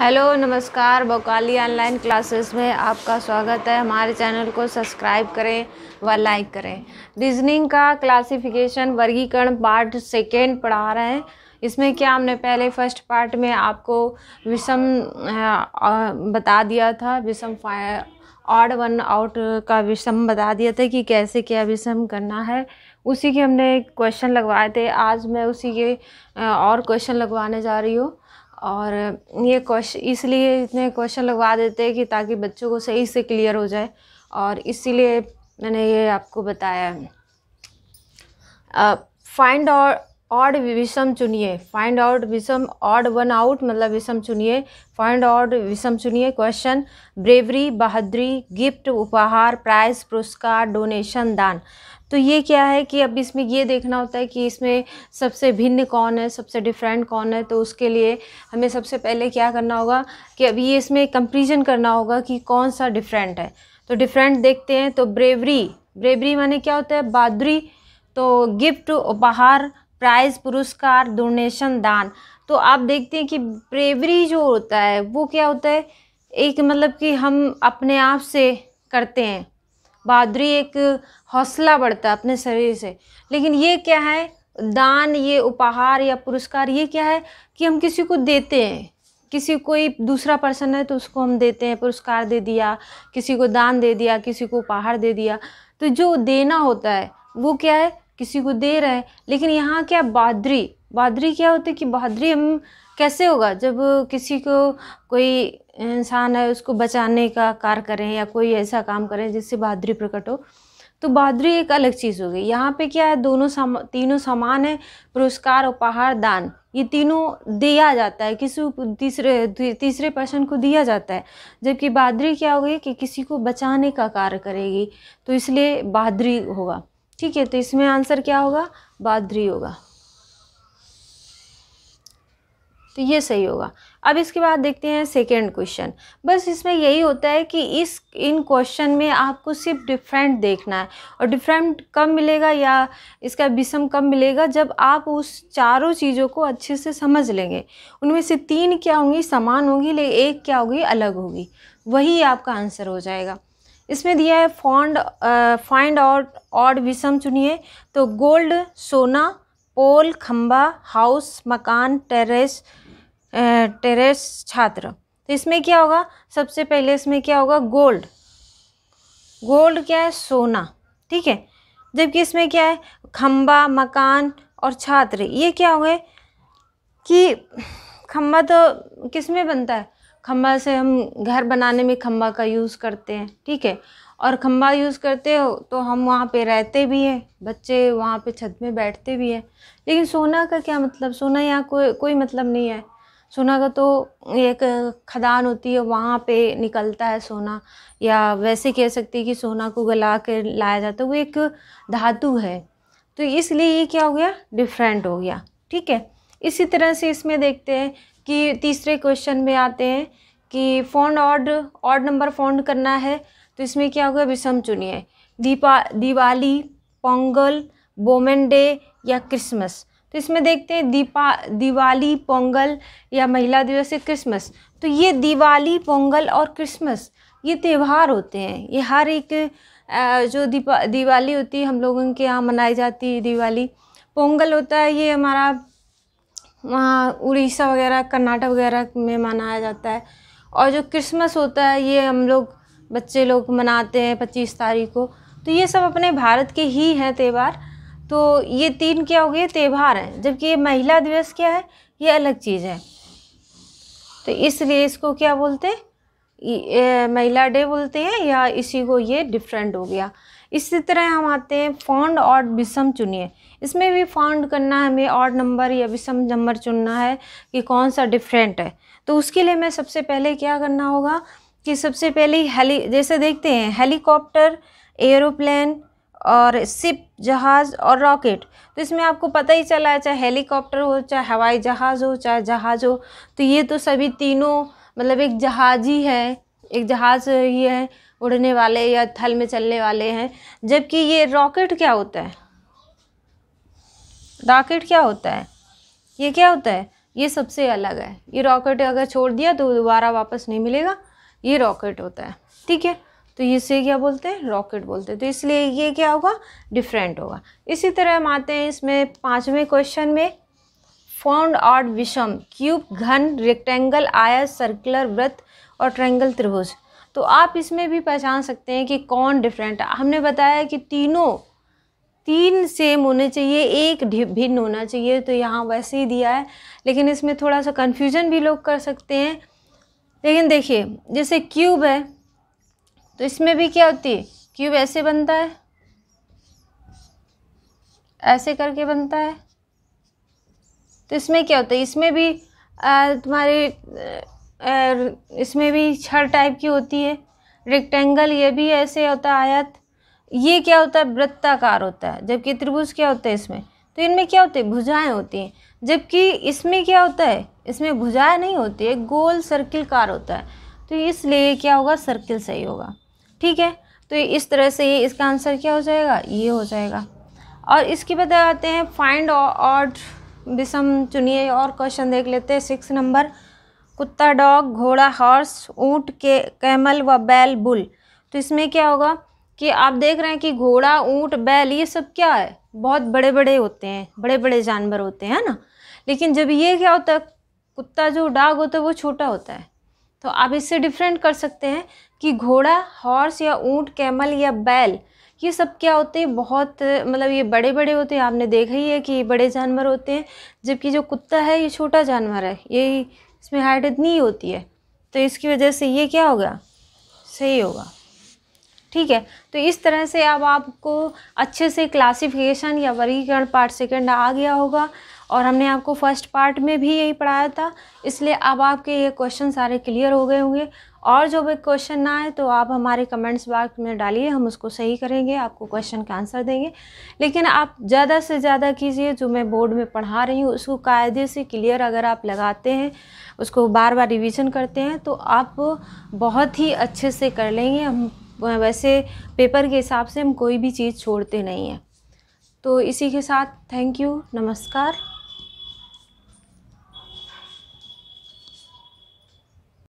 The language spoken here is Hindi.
हेलो नमस्कार बोकाली ऑनलाइन क्लासेस में आपका स्वागत है हमारे चैनल को सब्सक्राइब करें व लाइक करें रीजनिंग का क्लासिफिकेशन वर्गीकरण पार्ट सेकेंड पढ़ा रहे हैं इसमें क्या हमने पहले फर्स्ट पार्ट में आपको विषम बता दिया था विषम ऑड वन आउट का विषम बता दिया था कि कैसे क्या विषम करना है उसी के हमने क्वेश्चन लगवाए थे आज मैं उसी के और क्वेश्चन लगवाने जा रही हूँ और ये क्वेश्चन इसलिए इतने क्वेश्चन लगवा देते हैं कि ताकि बच्चों को सही से क्लियर हो जाए और इसीलिए मैंने ये आपको बताया फाइंड और ऑड विषम चुनिए फाइंड आउट विषम ऑड वन आउट मतलब विषम चुनिए फाइंड आउट विषम चुनिए क्वेश्चन ब्रेवरी बहादुरी गिफ्ट उपहार प्राइज पुरस्कार डोनेशन दान तो ये क्या है कि अब इसमें ये देखना होता है कि इसमें सबसे भिन्न कौन है सबसे डिफरेंट कौन है तो उसके लिए हमें सबसे पहले क्या करना होगा कि अब ये इसमें कंपेरिजन करना होगा कि कौन सा डिफरेंट है तो डिफरेंट देखते हैं तो ब्रेवरी ब्रेवरी माने क्या होता है बहादुरी तो गिफ्ट उपहार प्राइज पुरस्कार डोनेशन दान तो आप देखते हैं कि ब्रेवरी जो होता है वो क्या होता है एक मतलब कि हम अपने आप से करते हैं बहादुरी एक हौसला बढ़ता है अपने शरीर से लेकिन ये क्या है दान ये उपहार या पुरस्कार ये क्या है कि हम किसी को देते हैं किसी कोई दूसरा पर्सन है तो उसको हम देते हैं पुरस्कार दे दिया किसी को दान दे दिया किसी को उपहार दे दिया तो जो देना होता है वो क्या है किसी को दे रहे हैं लेकिन यहाँ क्या बहादरी बहादरी क्या होती है कि बहादरी हम कैसे होगा जब किसी को कोई इंसान है उसको बचाने का कार्य करें या कोई ऐसा काम करें जिससे बहादरी प्रकट हो तो बहादरी एक अलग चीज़ हो गई यहाँ पे क्या है दोनों साम तीनों समान है पुरस्कार उपहार दान ये तीनों दिया जाता है किसी तीसरे तीसरे पर्सन को दिया जाता है जबकि बहादरी क्या हो गई कि किसी को बचाने का कार्य करेगी तो इसलिए बहादरी होगा ठीक है तो इसमें आंसर क्या होगा बाद्री होगा तो ये सही होगा अब इसके बाद देखते हैं सेकेंड क्वेश्चन बस इसमें यही होता है कि इस इन क्वेश्चन में आपको सिर्फ डिफरेंट देखना है और डिफरेंट कब मिलेगा या इसका विषम कब मिलेगा जब आप उस चारों चीज़ों को अच्छे से समझ लेंगे उनमें से तीन क्या होंगी समान होगी लेकिन एक क्या होगी अलग होगी वही आपका आंसर हो जाएगा इसमें दिया है फॉन्ड फाइंड और ऑड विषम चुनिए तो गोल्ड सोना पोल खम्बा हाउस मकान टेरेस टेरेस छात्र तो इसमें क्या होगा सबसे पहले इसमें क्या होगा गोल्ड गोल्ड क्या है सोना ठीक है जबकि इसमें क्या है खम्बा मकान और छात्र ये क्या हो गए कि खम्बा तो किस में बनता है खम्बा से हम घर बनाने में खम्बा का यूज़ करते हैं ठीक है और खम्बा यूज़ करते हो तो हम वहाँ पे रहते भी हैं बच्चे वहाँ पे छत में बैठते भी हैं लेकिन सोना का क्या मतलब सोना यहाँ कोई कोई मतलब नहीं है सोना का तो एक खदान होती है वहाँ पे निकलता है सोना या वैसे कह सकते हैं कि सोना को गला कर लाया जाता है वो एक धातु है तो इसलिए ये क्या हो गया डिफरेंट हो गया ठीक है इसी तरह से इसमें देखते हैं कि तीसरे क्वेश्चन में आते हैं कि फोन ऑड ऑड नंबर फोन करना है तो इसमें क्या होगा विषम चुनिए दीपा दिवाली पोंगल बोमेन डे या क्रिसमस तो इसमें देखते हैं दीपा दिवाली पोंगल या महिला दिवस या क्रिसमस तो ये दिवाली पोंगल और क्रिसमस ये त्यौहार होते हैं ये हर एक जो दीपा दिवाली होती है हम लोगों के यहाँ मनाई जाती है दिवाली पोंगल होता है ये हमारा वहाँ उड़ीसा वगैरह कर्नाटक वगैरह में मनाया जाता है और जो क्रिसमस होता है ये हम लोग बच्चे लोग मनाते हैं पच्चीस तारीख को तो ये सब अपने भारत के ही हैं त्यौहार तो ये तीन क्या हो गए त्यौहार हैं जबकि ये महिला दिवस क्या है ये अलग चीज़ है तो इसलिए इसको क्या बोलते हैं महिला डे बोलते हैं या इसी को ये डिफरेंट हो गया इसी तरह हम आते हैं फॉन्ड और विषम चुनिए इसमें भी फॉन्ड करना है हमें ऑड नंबर या विषम नंबर चुनना है कि कौन सा डिफरेंट है तो उसके लिए मैं सबसे पहले क्या करना होगा कि सबसे पहले हेली जैसे देखते हैं हेलीकॉप्टर एरोप्लेन और सिप जहाज़ और रॉकेट तो इसमें आपको पता ही चला है चाहे हेलीकॉप्टर हो चाहे हवाई जहाज़ हो चाहे जहाज़ हो तो ये तो सभी तीनों मतलब एक जहाज़ ही है एक जहाज़ ये है उड़ने वाले या थल में चलने वाले हैं जबकि ये रॉकेट क्या होता है रॉकेट क्या होता है ये क्या होता है ये सबसे अलग है ये रॉकेट अगर छोड़ दिया तो दोबारा वापस नहीं मिलेगा ये रॉकेट होता है ठीक है तो इसे क्या बोलते हैं रॉकेट बोलते हैं तो इसलिए ये क्या होगा डिफरेंट होगा इसी तरह हम आते हैं इसमें पाँचवें क्वेश्चन में फाउंड आर्ट विषम क्यूब घन रेक्टेंगल आयत सर्कुलर व्रत और ट्रैंगल त्रिभुज तो आप इसमें भी पहचान सकते हैं कि कौन डिफरेंट है हमने बताया कि तीनों तीन सेम होने चाहिए एक भिन्न होना चाहिए तो यहाँ वैसे ही दिया है लेकिन इसमें थोड़ा सा कन्फ्यूजन भी लोग कर सकते हैं लेकिन देखिए जैसे क्यूब है तो इसमें भी क्या होती है क्यूब ऐसे बनता है ऐसे करके बनता है तो इसमें क्या होता है इसमें भी तुम्हारे इसमें भी छर टाइप की होती है रेक्टेंगल ये भी ऐसे होता है आयत ये क्या होता है वृत्ताकार होता है जबकि त्रिभुज क्या होता है इसमें तो इनमें क्या होते हैं भुजाएं होती हैं जबकि इसमें क्या होता है इसमें भुजाएं नहीं होती है गोल सर्किल कार होता है तो इसलिए क्या होगा सर्किल सही होगा ठीक है तो इस तरह से ये इसका आंसर क्या हो जाएगा ये हो जाएगा और इसके बाद आते हैं फाइंड ऑड विषम चुनिए और क्वेश्चन देख लेते हैं सिक्स नंबर कुत्ता डॉग घोड़ा हॉर्स ऊँट के कैमल व बैल बुल तो इसमें क्या होगा कि आप देख रहे हैं कि घोड़ा ऊँट बैल ये सब क्या है बहुत बड़े बड़े होते हैं बड़े बड़े जानवर होते हैं ना लेकिन जब ये क्या होता है कुत्ता जो डाग होता है वो छोटा होता है तो आप इससे डिफरेंट कर सकते हैं कि घोड़ा हॉर्स या ऊँट कैमल या बैल ये सब क्या होते हैं बहुत मतलब ये बड़े बड़े होते हैं आपने देखा ही है कि बड़े जानवर होते हैं जबकि जो कुत्ता है ये छोटा जानवर है यही इसमें हाइट इतनी ही होती है तो इसकी वजह से ये क्या होगा सही होगा ठीक है तो इस तरह से अब आपको अच्छे से क्लासिफिकेशन या वर्गीकरण पार्ट सेकंड आ गया होगा और हमने आपको फर्स्ट पार्ट में भी यही पढ़ाया था इसलिए अब आपके ये क्वेश्चन सारे क्लियर हो गए होंगे और जो भी क्वेश्चन ना आए तो आप हमारे कमेंट्स बॉक्स में डालिए हम उसको सही करेंगे आपको क्वेश्चन का आंसर देंगे लेकिन आप ज़्यादा से ज़्यादा कीजिए जो मैं बोर्ड में पढ़ा रही हूँ उसको कायदे से क्लियर अगर आप लगाते हैं उसको बार बार रिविज़न करते हैं तो आप बहुत ही अच्छे से कर लेंगे हम वैसे पेपर के हिसाब से हम कोई भी चीज़ छोड़ते नहीं हैं तो इसी के साथ थैंक यू नमस्कार